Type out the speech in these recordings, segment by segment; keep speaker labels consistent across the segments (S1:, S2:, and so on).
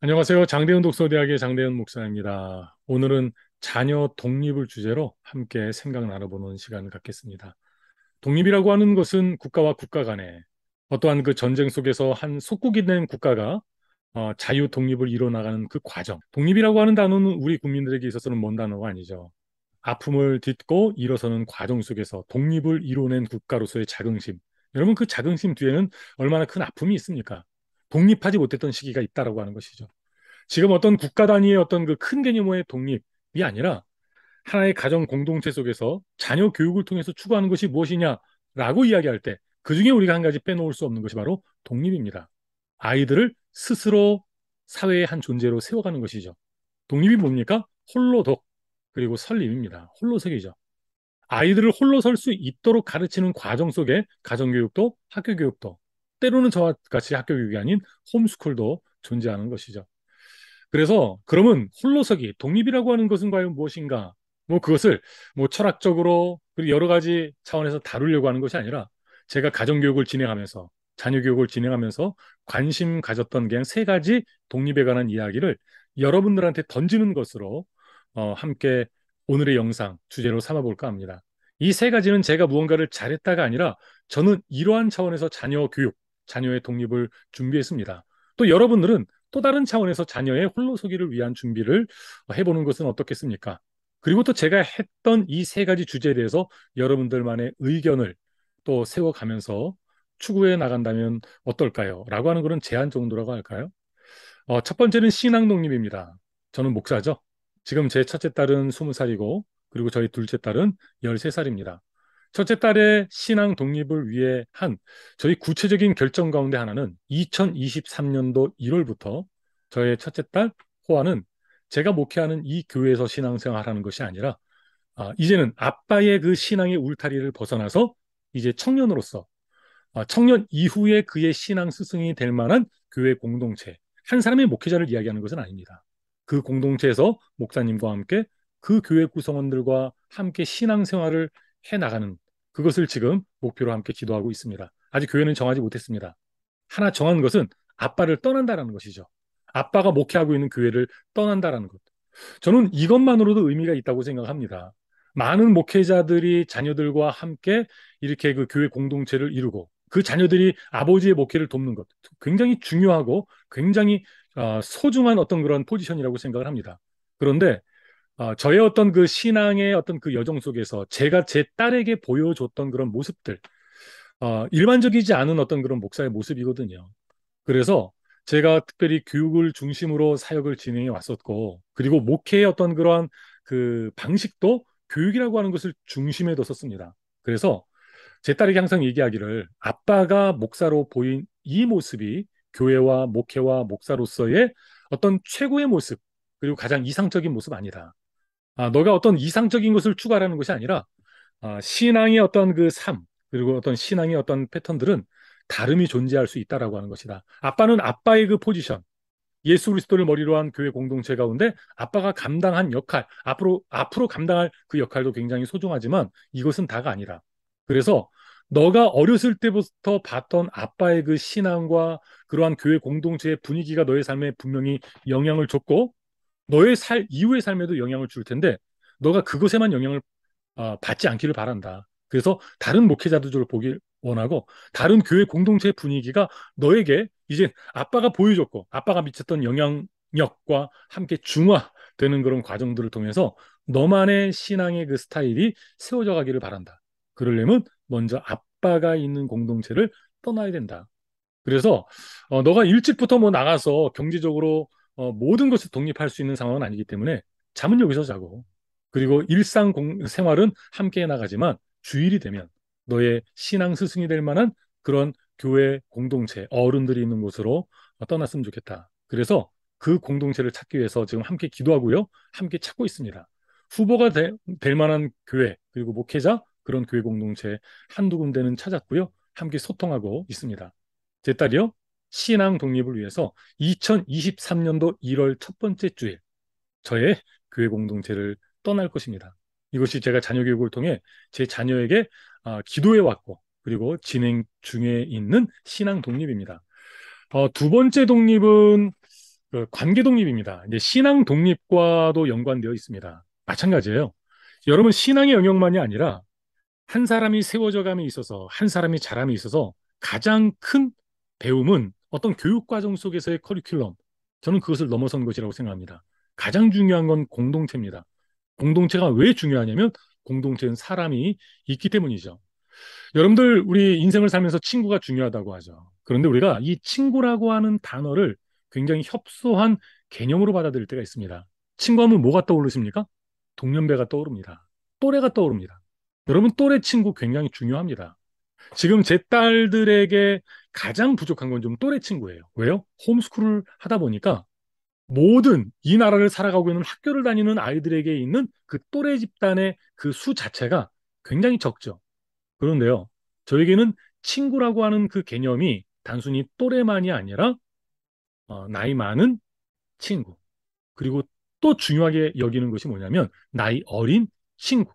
S1: 안녕하세요. 장대현 독서대학의 장대현 목사입니다. 오늘은 자녀 독립을 주제로 함께 생각 나눠보는 시간을 갖겠습니다. 독립이라고 하는 것은 국가와 국가 간에 어떠한 그 전쟁 속에서 한 속국이 된 국가가 어, 자유 독립을 이뤄나가는 그 과정. 독립이라고 하는 단어는 우리 국민들에게 있어서는 먼 단어가 아니죠. 아픔을 딛고 일어서는 과정 속에서 독립을 이뤄낸 국가로서의 자긍심. 여러분 그 자긍심 뒤에는 얼마나 큰 아픔이 있습니까? 독립하지 못했던 시기가 있다라고 하는 것이죠. 지금 어떤 국가 단위의 어떤 그 큰 개념의 독립이 아니라 하나의 가정 공동체 속에서 자녀 교육을 통해서 추구하는 것이 무엇이냐라고 이야기할 때 그중에 우리가 한 가지 빼놓을 수 없는 것이 바로 독립입니다. 아이들을 스스로 사회의 한 존재로 세워가는 것이죠. 독립이 뭡니까? 홀로독 그리고 설립입니다. 홀로석이죠. 아이들을 홀로 설 수 있도록 가르치는 과정 속에 가정교육도 학교교육도 때로는 저와 같이 학교 교육이 아닌 홈스쿨도 존재하는 것이죠. 그래서 그러면 홀로서기 독립이라고 하는 것은 과연 무엇인가? 뭐 그것을 뭐 철학적으로 그리고 여러 가지 차원에서 다루려고 하는 것이 아니라 제가 가정 교육을 진행하면서 자녀 교육을 진행하면서 관심 가졌던 그냥 세 가지 독립에 관한 이야기를 여러분들한테 던지는 것으로 어, 함께 오늘의 영상 주제로 삼아볼까 합니다. 이 세 가지는 제가 무언가를 잘했다가 아니라 저는 이러한 차원에서 자녀 교육 자녀의 독립을 준비했습니다. 또 여러분들은 또 다른 차원에서 자녀의 홀로서기를 위한 준비를 해보는 것은 어떻겠습니까? 그리고 또 제가 했던 이 세 가지 주제에 대해서 여러분들만의 의견을 또 세워가면서 추구해 나간다면 어떨까요? 라고 하는 것은 제한 정도라고 할까요? 어, 첫 번째는 신앙 독립입니다. 저는 목사죠. 지금 제 첫째 딸은 20살이고 그리고 저희 둘째 딸은 13살입니다. 첫째 딸의 신앙 독립을 위해 한 저희 구체적인 결정 가운데 하나는 2023년도 1월부터 저의 첫째 딸 호아는 제가 목회하는 이 교회에서 신앙생활하는 것이 아니라 아, 이제는 아빠의 그 신앙의 울타리를 벗어나서 이제 청년으로서 아, 청년 이후에 그의 신앙 스승이 될 만한 교회 공동체 한 사람의 목회자를 이야기하는 것은 아닙니다. 그 공동체에서 목사님과 함께 그 교회 구성원들과 함께 신앙생활을 해 나가는 그것을 지금 목표로 함께 기도하고 있습니다. 아직 교회는 정하지 못했습니다. 하나 정한 것은 아빠를 떠난다라는 것이죠. 아빠가 목회하고 있는 교회를 떠난다라는 것. 저는 이것만으로도 의미가 있다고 생각합니다. 많은 목회자들이 자녀들과 함께 이렇게 그 교회 공동체를 이루고 그 자녀들이 아버지의 목회를 돕는 것 굉장히 중요하고 굉장히 아, 소중한 어떤 그런 포지션이라고 생각을 합니다. 그런데 어, 저의 어떤 그 신앙의 어떤 그 여정 속에서 제가 제 딸에게 보여줬던 그런 모습들, 어, 일반적이지 않은 어떤 그런 목사의 모습이거든요. 그래서 제가 특별히 교육을 중심으로 사역을 진행해 왔었고, 그리고 목회의 어떤 그러한 그 방식도 교육이라고 하는 것을 중심에 뒀었습니다. 그래서 제 딸에게 항상 얘기하기를 아빠가 목사로 보인 이 모습이 교회와 목회와 목사로서의 어떤 최고의 모습, 그리고 가장 이상적인 모습 아니다. 아, 너가 어떤 이상적인 것을 추구하라는 것이 아니라 아, 신앙의 어떤 그 삶, 그리고 어떤 신앙의 어떤 패턴들은 다름이 존재할 수 있다라고 하는 것이다. 아빠는 아빠의 그 포지션, 예수 그리스도를 머리로 한 교회 공동체 가운데 아빠가 감당한 역할, 앞으로 앞으로 감당할 그 역할도 굉장히 소중하지만 이것은 다가 아니다. 그래서 너가 어렸을 때부터 봤던 아빠의 그 신앙과 그러한 교회 공동체의 분위기가 너의 삶에 분명히 영향을 줬고 너의 살 이후의 삶에도 영향을 줄 텐데 너가 그것에만 영향을 어, 받지 않기를 바란다. 그래서 다른 목회자들을 보길 원하고 다른 교회 공동체 분위기가 너에게 이제 아빠가 보여줬고 아빠가 미쳤던 영향력과 함께 중화되는 그런 과정들을 통해서 너만의 신앙의 그 스타일이 세워져 가기를 바란다. 그러려면 먼저 아빠가 있는 공동체를 떠나야 된다. 그래서 어, 너가 일찍부터 뭐 나가서 경제적으로 어, 모든 것을 독립할 수 있는 상황은 아니기 때문에 잠은 여기서 자고 그리고 일상 공, 생활은 함께 나가지만 주일이 되면 너의 신앙 스승이 될 만한 그런 교회 공동체 어른들이 있는 곳으로 떠났으면 좋겠다. 그래서 그 공동체를 찾기 위해서 지금 함께 기도하고요. 함께 찾고 있습니다. 후보가 되, 될 만한 교회 그리고 목회자 그런 교회 공동체 한두 군데는 찾았고요. 함께 소통하고 있습니다. 제 딸이요. 신앙 독립을 위해서 2023년도 1월 첫 번째 주에 저의 교회 공동체를 떠날 것입니다. 이것이 제가 자녀 교육을 통해 제 자녀에게 아, 기도해 왔고 그리고 진행 중에 있는 신앙 독립입니다. 어, 두 번째 독립은 그 관계 독립입니다. 이제 신앙 독립과도 연관되어 있습니다. 마찬가지예요. 여러분 신앙의 영역만이 아니라 한 사람이 세워져감에 있어서 한 사람이 자람에 있어서 가장 큰 배움은 어떤 교육과정 속에서의 커리큘럼, 저는 그것을 넘어선 것이라고 생각합니다. 가장 중요한 건 공동체입니다. 공동체가 왜 중요하냐면 공동체는 사람이 있기 때문이죠. 여러분들 우리 인생을 살면서 친구가 중요하다고 하죠. 그런데 우리가 이 친구라고 하는 단어를 굉장히 협소한 개념으로 받아들일 때가 있습니다. 친구하면 뭐가 떠오르십니까? 동년배가 떠오릅니다. 또래가 떠오릅니다. 여러분 또래 친구 굉장히 중요합니다. 지금 제 딸들에게 가장 부족한 건 좀 또래 친구예요. 왜요? 홈스쿨을 하다 보니까 모든 이 나라를 살아가고 있는 학교를 다니는 아이들에게 있는 그 또래 집단의 그 수 자체가 굉장히 적죠. 그런데요, 저에게는 친구라고 하는 그 개념이 단순히 또래만이 아니라 어, 나이 많은 친구 그리고 또 중요하게 여기는 것이 뭐냐면 나이 어린 친구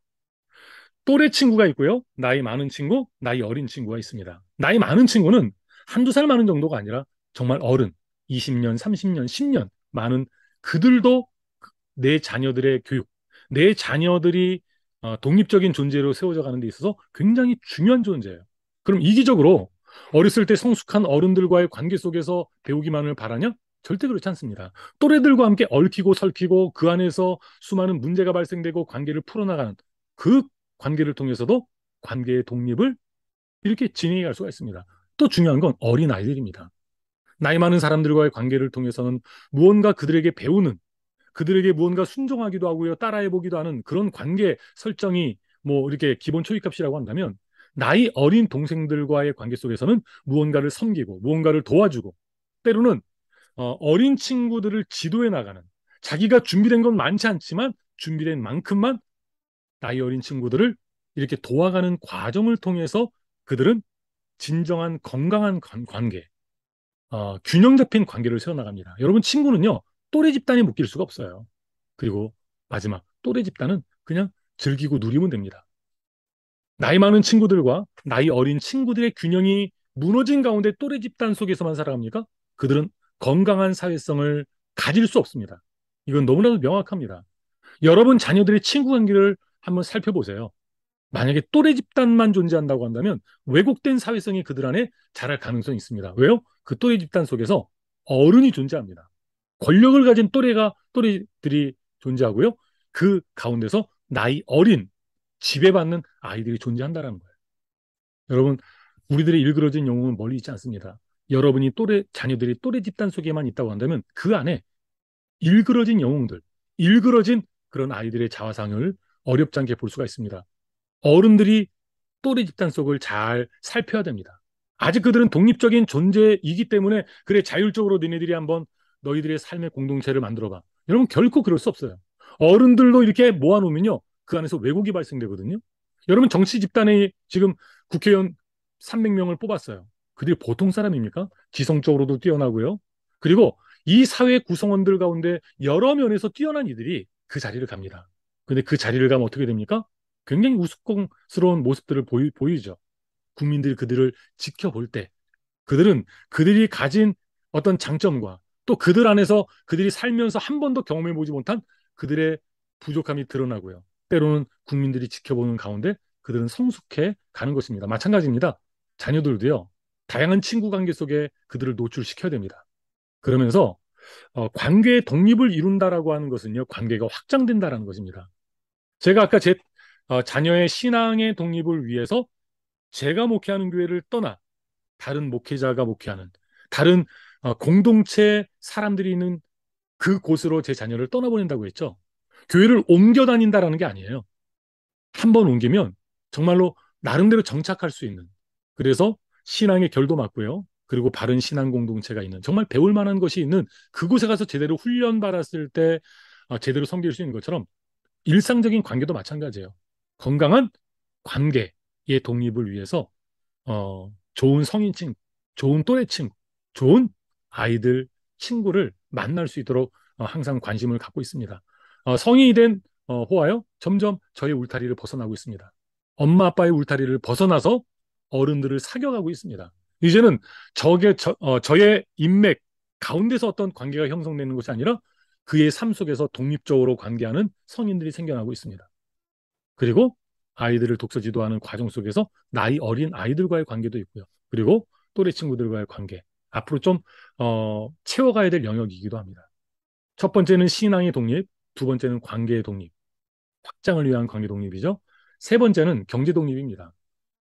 S1: 또래 친구가 있고요. 나이 많은 친구, 나이 어린 친구가 있습니다. 나이 많은 친구는 한두 살 많은 정도가 아니라 정말 어른, 20년, 30년, 10년 많은 그들도 내 자녀들의 교육, 내 자녀들이 어, 독립적인 존재로 세워져 가는 데 있어서 굉장히 중요한 존재예요. 그럼 이기적으로 어렸을 때 성숙한 어른들과의 관계 속에서 배우기만을 바라냐? 절대 그렇지 않습니다. 또래들과 함께 얽히고 설키고 그 안에서 수많은 문제가 발생되고 관계를 풀어나가는 그 관계를 통해서도 관계의 독립을 이렇게 진행할 수가 있습니다. 또 중요한 건 어린 아이들입니다. 나이 많은 사람들과의 관계를 통해서는 무언가 그들에게 배우는 그들에게 무언가 순종하기도 하고요, 따라해 보기도 하는 그런 관계 설정이 뭐 이렇게 기본 초이값이라고 한다면 나이 어린 동생들과의 관계 속에서는 무언가를 섬기고 무언가를 도와주고 때로는 어, 린 친구들을 지도해 나가는 자기가 준비된 건 많지 않지만 준비된 만큼만 나이 어린 친구들을 이렇게 도와가는 과정을 통해서 그들은 진정한 건강한 관계, 어, 균형 잡힌 관계를 세워나갑니다. 여러분 친구는요 또래 집단에 묶일 수가 없어요. 그리고 마지막 또래 집단은 그냥 즐기고 누리면 됩니다. 나이 많은 친구들과 나이 어린 친구들의 균형이 무너진 가운데 또래 집단 속에서만 살아갑니까? 그들은 건강한 사회성을 가질 수 없습니다. 이건 너무나도 명확합니다. 여러분 자녀들의 친구 관계를 한번 살펴보세요. 만약에 또래 집단만 존재한다고 한다면 왜곡된 사회성이 그들 안에 자랄 가능성이 있습니다. 왜요? 그 또래 집단 속에서 어른이 존재합니다. 권력을 가진 또래가 또래들이 존재하고요. 그 가운데서 나이 어린 지배받는 아이들이 존재한다라는 거예요. 여러분, 우리들의 일그러진 영웅은 멀리 있지 않습니다. 여러분이 또래 자녀들이 또래 집단 속에만 있다고 한다면 그 안에 일그러진 영웅들, 일그러진 그런 아이들의 자화상을 어렵지 않게 볼 수가 있습니다. 어른들이 또래 집단 속을 잘 살펴야 됩니다. 아직 그들은 독립적인 존재이기 때문에 그래 자율적으로 너네들이 한번 너희들의 삶의 공동체를 만들어봐. 여러분 결코 그럴 수 없어요. 어른들도 이렇게 모아놓으면요 그 안에서 왜곡이 발생되거든요. 여러분 정치 집단에 지금 국회의원 300명을 뽑았어요. 그들이 보통 사람입니까? 지성적으로도 뛰어나고요. 그리고 이 사회 구성원들 가운데 여러 면에서 뛰어난 이들이 그 자리를 갑니다. 근데 그 자리를 가면 어떻게 됩니까? 굉장히 우스꽝스러운 모습들을 보이, 보이죠. 국민들이 그들을 지켜볼 때 그들은 그들이 가진 어떤 장점과 또 그들 안에서 그들이 살면서 한 번도 경험해 보지 못한 그들의 부족함이 드러나고요. 때로는 국민들이 지켜보는 가운데 그들은 성숙해 가는 것입니다. 마찬가지입니다. 자녀들도요. 다양한 친구 관계 속에 그들을 노출시켜야 됩니다. 그러면서 어, 관계의 독립을 이룬다라고 하는 것은요. 관계가 확장된다라는 것입니다. 제가 아까 제 어, 자녀의 신앙의 독립을 위해서 제가 목회하는 교회를 떠나 다른 목회자가 목회하는 다른 어, 공동체 사람들이 있는 그 곳으로 제 자녀를 떠나보낸다고 했죠. 교회를 옮겨 다닌다라는 게 아니에요. 한 번 옮기면 정말로 나름대로 정착할 수 있는 그래서 신앙의 결도 맞고요. 그리고 바른 신앙 공동체가 있는 정말 배울 만한 것이 있는 그곳에 가서 제대로 훈련 받았을 때 어, 제대로 섬길 수 있는 것처럼 일상적인 관계도 마찬가지예요. 건강한 관계의 독립을 위해서 어, 좋은 성인층, 좋은 또래층, 좋은 아이들, 친구를 만날 수 있도록 어, 항상 관심을 갖고 있습니다. 어, 성인이 된 어, 호아요 점점 저의 울타리를 벗어나고 있습니다. 엄마 아빠의 울타리를 벗어나서 어른들을 사귀어가고 있습니다. 이제는 저게 저, 어, 저의 인맥 가운데서 어떤 관계가 형성되는 것이 아니라 그의 삶 속에서 독립적으로 관계하는 성인들이 생겨나고 있습니다. 그리고 아이들을 독서 지도하는 과정 속에서 나이 어린 아이들과의 관계도 있고요. 그리고 또래 친구들과의 관계. 앞으로 좀, 어, 채워가야 될 영역이기도 합니다. 첫 번째는 신앙의 독립, 두 번째는 관계의 독립, 확장을 위한 관계 독립이죠. 세 번째는 경제 독립입니다.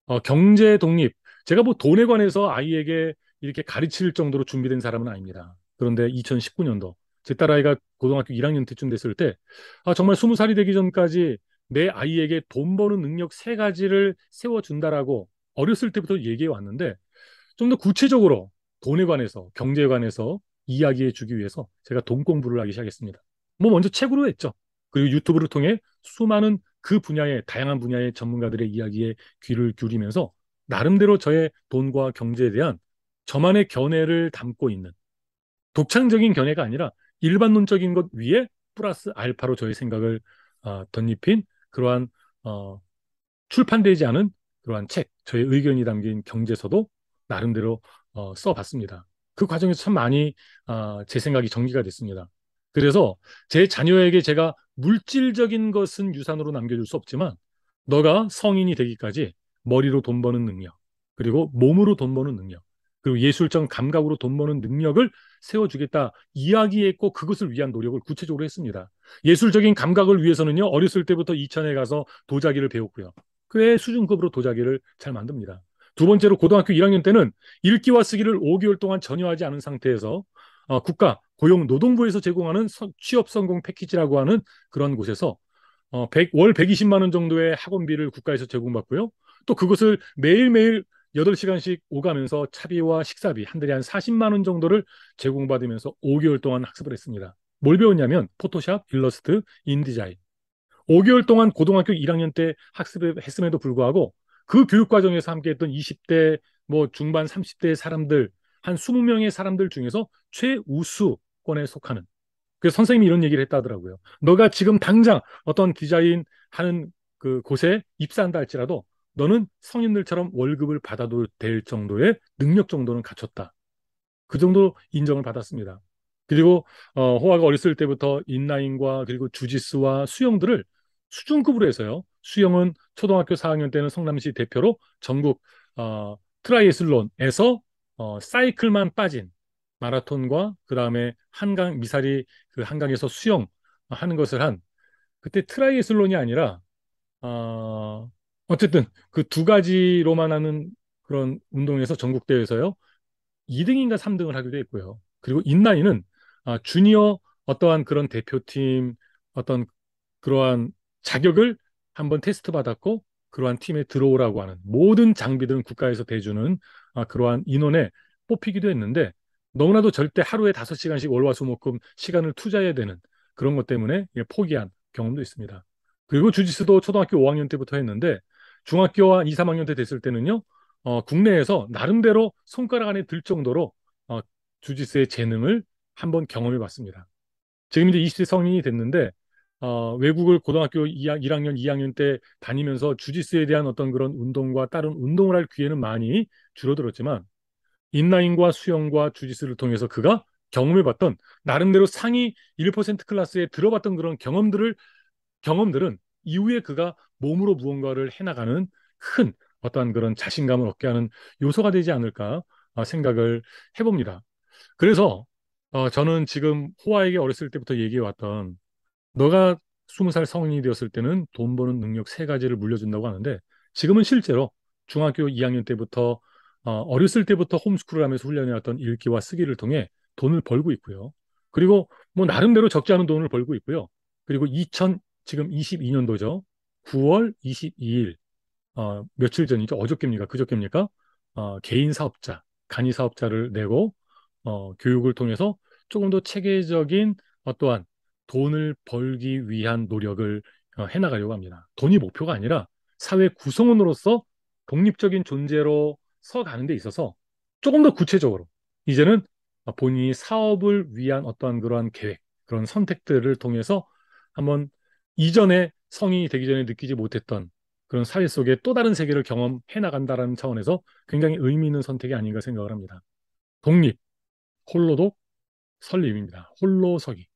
S1: 어, 경제 독립. 제가 뭐 돈에 관해서 아이에게 이렇게 가르칠 정도로 준비된 사람은 아닙니다. 그런데 2019년도 제 딸아이가 고등학교 1학년 때쯤 됐을 때, 아, 정말 20살이 되기 전까지 내 아이에게 돈 버는 능력 세 가지를 세워준다라고 어렸을 때부터 얘기해 왔는데, 좀 더 구체적으로 돈에 관해서, 경제에 관해서 이야기해 주기 위해서 제가 돈 공부를 하기 시작했습니다. 뭐 먼저 책으로 했죠. 그리고 유튜브를 통해 수많은 그 분야의 다양한 분야의 전문가들의 이야기에 귀를 기울이면서 나름대로 저의 돈과 경제에 대한 저만의 견해를 담고 있는 독창적인 견해가 아니라 일반론적인 것 위에 플러스 알파로 저의 생각을 어, 덧입힌 그러한 어, 출판되지 않은 그러한 책, 저의 의견이 담긴 경제서도 나름대로 어, 써봤습니다. 그 과정에서 참 많이 어, 제 생각이 정리가 됐습니다. 그래서 제 자녀에게 제가 물질적인 것은 유산으로 남겨줄 수 없지만 너가 성인이 되기까지 머리로 돈 버는 능력, 그리고 몸으로 돈 버는 능력, 그리고 예술적 감각으로 돈 버는 능력을 세워주겠다 이야기했고 그것을 위한 노력을 구체적으로 했습니다. 예술적인 감각을 위해서는요 어렸을 때부터 이천에 가서 도자기를 배웠고요. 꽤 수준급으로 도자기를 잘 만듭니다. 두 번째로 고등학교 1학년 때는 읽기와 쓰기를 5개월 동안 전혀 하지 않은 상태에서 어, 국가 고용노동부에서 제공하는 서, 취업 성공 패키지라고 하는 그런 곳에서 어, 100, 월 120만 원 정도의 학원비를 국가에서 제공받고요. 또 그것을 매일매일 여덟 시간씩 오가면서 차비와 식사비 한 달에 한 40만 원 정도를 제공받으면서 5개월 동안 학습을 했습니다. 뭘 배웠냐면 포토샵, 일러스트, 인디자인. 5개월 동안 고등학교 1학년 때 학습했음에도 을 불구하고 그 교육 과정에서 함께했던 20대 뭐 중반 30대 사람들 한 20명의 사람들 중에서 최우수권에 속하는 그 선생님이 이런 얘기를 했다 더라고요 너가 지금 당장 어떤 디자인 하는 그 곳에 입사한다 할지라도 너는 성인들처럼 월급을 받아도 될 정도의 능력 정도는 갖췄다. 그 정도 인정을 받았습니다. 그리고 어, 호화가 어렸을 때부터 인라인과 그리고 주짓수와 수영들을 수준급으로 해서요. 수영은 초등학교 4학년 때는 성남시 대표로 전국 어, 트라이애슬론에서 어, 사이클만 빠진 마라톤과 그 다음에 한강 미사리 그 한강에서 수영하는 것을 한 그때 트라이애슬론이 아니라 어, 어쨌든 그 두 가지로만 하는 그런 운동에서 전국 대회에서요. 2등인가 3등을 하기도 했고요. 그리고 인라인은 아, 주니어 어떠한 그런 대표팀 어떤 그러한 자격을 한번 테스트 받았고 그러한 팀에 들어오라고 하는 모든 장비들은 국가에서 대주는 아, 그러한 인원에 뽑히기도 했는데 너무나도 절대 하루에 5 시간씩 월화수목금 시간을 투자해야 되는 그런 것 때문에 포기한 경험도 있습니다. 그리고 주짓수도 초등학교 5학년 때부터 했는데 중학교 한 2, 3학년 때 됐을 때는요, 어, 국내에서 나름대로 손가락 안에 들 정도로 어, 주짓수의 재능을 한번 경험해 봤습니다. 지금 이제 2 0세 성인이 됐는데, 어, 외국을 고등학교 2학, 1학년, 2학년 때 다니면서 주짓수에 대한 어떤 그런 운동과 다른 운동을 할 기회는 많이 줄어들었지만, 인라인과 수영과 주짓수를 통해서 그가 경험해봤던 나름대로 상위 1% 클래스에 들어봤던 그런 경험들을 경험들은 이후에 그가 몸으로 무언가를 해나가는 큰어떤 그런 자신감을 얻게 하는 요소가 되지 않을까 아, 생각을 해봅니다. 그래서 어, 저는 지금 호아에게 어렸을 때부터 얘기해왔던 너가 스무 살 성인이 되었을 때는 돈 버는 능력 세 가지를 물려준다고 하는데 지금은 실제로 중학교 2학년 때부터 어, 렸을 때부터 홈스쿨을 하면서 훈련해왔던 읽기와 쓰기를 통해 돈을 벌고 있고요. 그리고 뭐 나름대로 적지 않은 돈을 벌고 있고요. 그리고 2 0 지금 22년도죠. 9월 22일 어, 며칠 전이죠. 어저께입니까그저께입니까 어, 개인 사업자, 간이 사업자를 내고 어, 교육을 통해서 조금 더 체계적인 어떠한 돈을 벌기 위한 노력을 어, 해나가려고 합니다. 돈이 목표가 아니라 사회 구성원으로서 독립적인 존재로 서가는 데 있어서 조금 더 구체적으로 이제는 본인이 사업을 위한 어떠한 그러한 계획, 그런 선택들을 통해서 한번 이전에 성인이 되기 전에 느끼지 못했던 그런 사회 속에 또 다른 세계를 경험해 나간다라는 차원에서 굉장히 의미 있는 선택이 아닌가 생각을 합니다. 독립, 홀로도 설립입니다. 홀로 서기.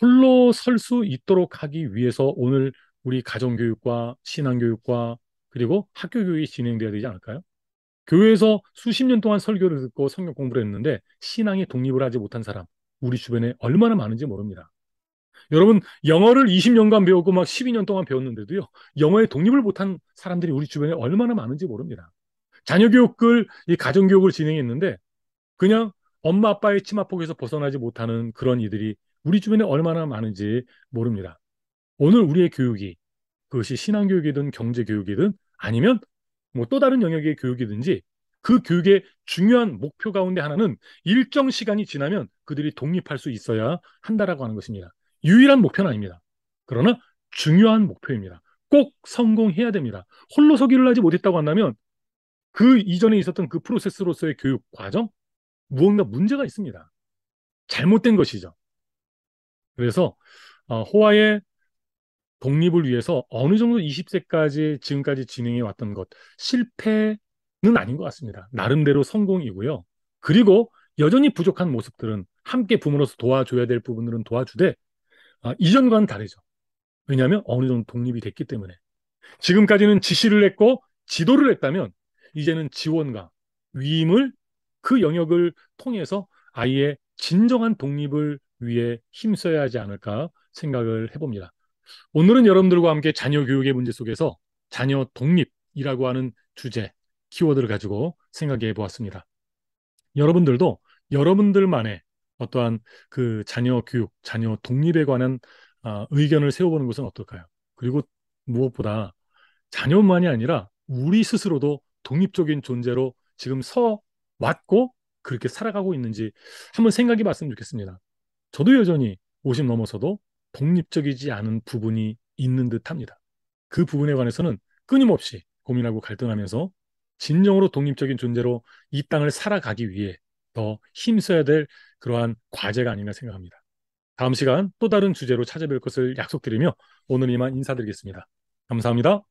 S1: 홀로 설 수 있도록 하기 위해서 오늘 우리 가정교육과 신앙교육과 그리고 학교교육이 진행되어야 되지 않을까요? 교회에서 수십 년 동안 설교를 듣고 성경 공부를 했는데 신앙에 독립을 하지 못한 사람 우리 주변에 얼마나 많은지 모릅니다. 여러분 영어를 20년간 배우고막 12년 동안 배웠는데도요. 영어에 독립을 못한 사람들이 우리 주변에 얼마나 많은지 모릅니다. 자녀 교육을 이 가정 교육을 진행했는데 그냥 엄마 아빠의 치마폭에서 벗어나지 못하는 그런 이들이 우리 주변에 얼마나 많은지 모릅니다. 오늘 우리의 교육이 그것이 신앙 교육이든 경제 교육이든 아니면 뭐 또 다른 영역의 교육이든지 그 교육의 중요한 목표 가운데 하나는 일정 시간이 지나면 그들이 독립할 수 있어야 한다라고 하는 것입니다. 유일한 목표는 아닙니다. 그러나 중요한 목표입니다. 꼭 성공해야 됩니다. 홀로 서기를 하지 못했다고 한다면 그 이전에 있었던 그 프로세스로서의 교육 과정 무언가 문제가 있습니다. 잘못된 것이죠. 그래서 어, 호화의 독립을 위해서 어느 정도 20세까지 지금까지 진행해 왔던 것 실패는 아닌 것 같습니다. 나름대로 성공이고요. 그리고 여전히 부족한 모습들은 함께 부모로서 도와줘야 될 부분들은 도와주되 아, 이전과는 다르죠. 왜냐하면 어느 정도 독립이 됐기 때문에. 지금까지는 지시를 했고 지도를 했다면 이제는 지원과 위임을 그 영역을 통해서 아이의 진정한 독립을 위해 힘써야 하지 않을까 생각을 해봅니다. 오늘은 여러분들과 함께 자녀 교육의 문제 속에서 자녀 독립이라고 하는 주제, 키워드를 가지고 생각해 보았습니다. 여러분들도 여러분들만의 어떠한 그 자녀 교육, 자녀 독립에 관한 아, 의견을 세워보는 것은 어떨까요? 그리고 무엇보다 자녀만이 아니라 우리 스스로도 독립적인 존재로 지금 서 왔고 그렇게 살아가고 있는지 한번 생각해 봤으면 좋겠습니다. 저도 여전히 50 넘어서도 독립적이지 않은 부분이 있는 듯 합니다. 그 부분에 관해서는 끊임없이 고민하고 갈등하면서 진정으로 독립적인 존재로 이 땅을 살아가기 위해 더 힘써야 될 그러한 과제가 아닌가 생각합니다. 다음 시간 또 다른 주제로 찾아뵐 것을 약속드리며 오늘 이만 인사드리겠습니다. 감사합니다.